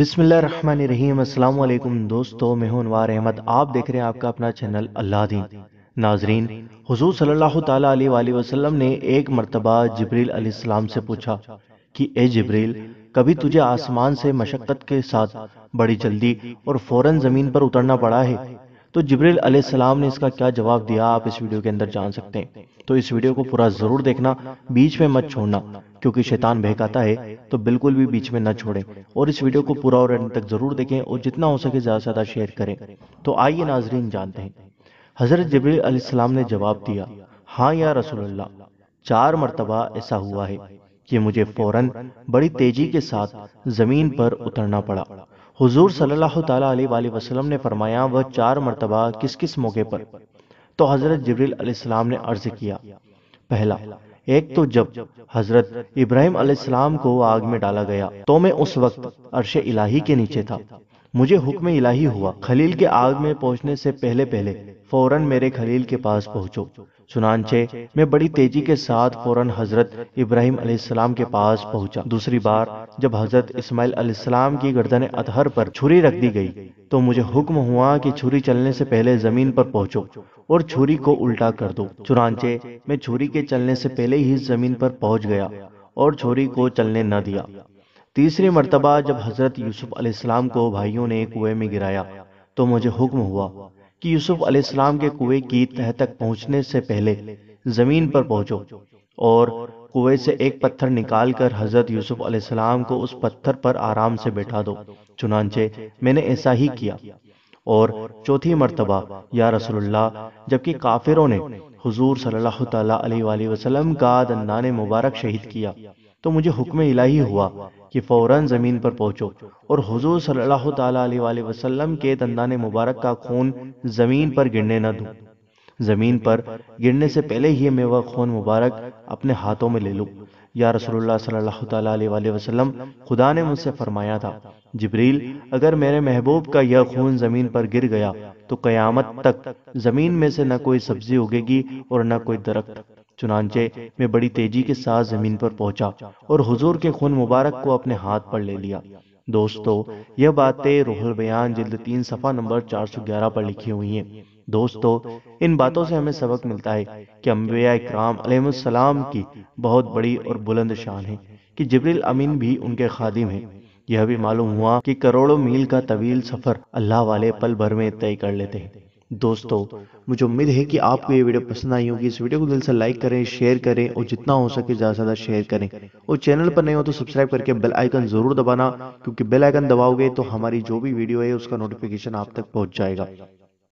अस्सलाम दोस्तों मैं हूं अनवार अहमद आप देख रहे हैं आपका अपना चैनल अल्लाह दीन नाजरीन हजूर सल्लल्लाहु अलैहि वसल्लम ने एक मरतबा जबरील सलाम से पूछा कि ए जबरील कभी तुझे आसमान से मशक्क़त के साथ बड़ी जल्दी और फ़ौरन ज़मीन पर उतरना पड़ा है तो जबरील अलैहिस्सलाम ने इसका क्या जवाब दिया आप इस वीडियो के अंदर जान सकते हैं तो इस वीडियो को पूरा ज़रूर देखना बीच में मत छोड़ना क्योंकि शैतान बहकाता है तो बिल्कुल भी बीच में न छोड़ें और इस वीडियो को पूरा और एंड तक ज़रूर देखें और जितना हो सके ज़्यादा से ज़्यादा शेयर करें तो आइए नाजरीन जानते हैं हज़रत जबरील सलाम ने जवाब दिया हाँ या रसोल्ला चार मरतबा ऐसा हुआ है कि मुझे फ़ौरन बड़ी तेज़ी के साथ ज़मीन पर उतरना पड़ा हुजूर सल्लल्लाहु अलैहि वसल्लम ने फरमाया वह चार मरतबा किस किस मौके पर तो हज़रत जबरीसम ने अर्ज किया पहला एक तो जब हज़रत इब्राहिम अलैहिस्सलाम को आग में डाला गया तो मैं उस वक्त अरश इलाही के नीचे था मुझे हुक्म इलाही हुआ खलील के आग में पहुंचने से पहले पहले फौरन मेरे खलील के पास पहुंचो सुनानचे मैं बड़ी तेजी के साथ फौरन हजरत इब्राहिम अलैहिस्सलाम के पास पहुंचा दूसरी बार जब हजरत इस्माइल अलैहिस्सलाम की गर्दन अतहर पर छुरी रख दी गई तो मुझे हुक्म हुआ कि छुरी चलने से पहले जमीन पर पहुंचो और छुरी को उल्टा कर दो चुनाचे मैं छुरी के चलने से पहले ही जमीन पर पहुंच गया और छुरी को चलने न दिया तीसरी मरतबा जब हजरत यूसुफ अलैहिस्सलाम को भाइयों ने कुएं में गिराया तो मुझे हुक्म हुआ कि यूसुफ अलैहिस्सलाम के कुएं की तह तक पहुंचने से पहले ज़मीन पर पहुंचो और कुएं से एक पत्थर निकालकर हजरत यूसुफ अलैहिस्सलाम को उस पत्थर पर आराम से बैठा दो चुनानचे मैंने ऐसा ही किया और चौथी मर्तबा या रसोल्ला जबकि काफिरों ने हुजूर सल्लल्लाहु अलैहि वसल्लम का दन्नान मुबारक शहीद किया तो मुझे हुक्म इलाही हुआ कि फौरन ज़मीन पर पहुँचो और हजूर सल्लल्लाहु अलैहि वसल्लम के दंदान मुबारक का खून ज़मीन पर गिरने न दूँ ज़मीन पर गिरने से पहले ही मैं वह खून मुबारक अपने हाथों में ले लूँ या रसोल्ला सल्लल्लाहु अलैहि वसल्लम खुदा ने मुझसे फरमाया था जबरील अगर मेरे महबूब का यह खून ज़मीन पर गिर गया तो क़यामत तक ज़मीन में से न कोई सब्ज़ी उगेगी और न कोई दरख्त चुनाचे मैं बड़ी तेजी के साथ जमीन पर पहुंचा और हुजूर के खून मुबारक को अपने हाथ पर ले लिया दोस्तों यह बातें रोहल बयान जिल्द तीन सफा नंबर 411 पर लिखी हुई हैं दोस्तों इन बातों से हमें सबक मिलता है कि अम्बिया इक्राम की बहुत बड़ी और बुलंद शान है कि जबरील अमीन भी उनके खादिम हैं यह भी मालूम हुआ कि करोड़ों मील का तवील सफर अल्लाह वाले पल भर में तय कर लेते हैं दोस्तों मुझे उम्मीद है कि आपको ये वीडियो पसंद आई होगी इस वीडियो को दिल से लाइक करें शेयर करें और जितना हो सके ज़्यादा से ज़्यादा शेयर करें और चैनल पर नहीं हो तो सब्सक्राइब करके बेल आइकन ज़रूर दबाना क्योंकि बेल आइकन दबाओगे तो हमारी जो भी वीडियो है उसका नोटिफिकेशन आप तक पहुंच जाएगा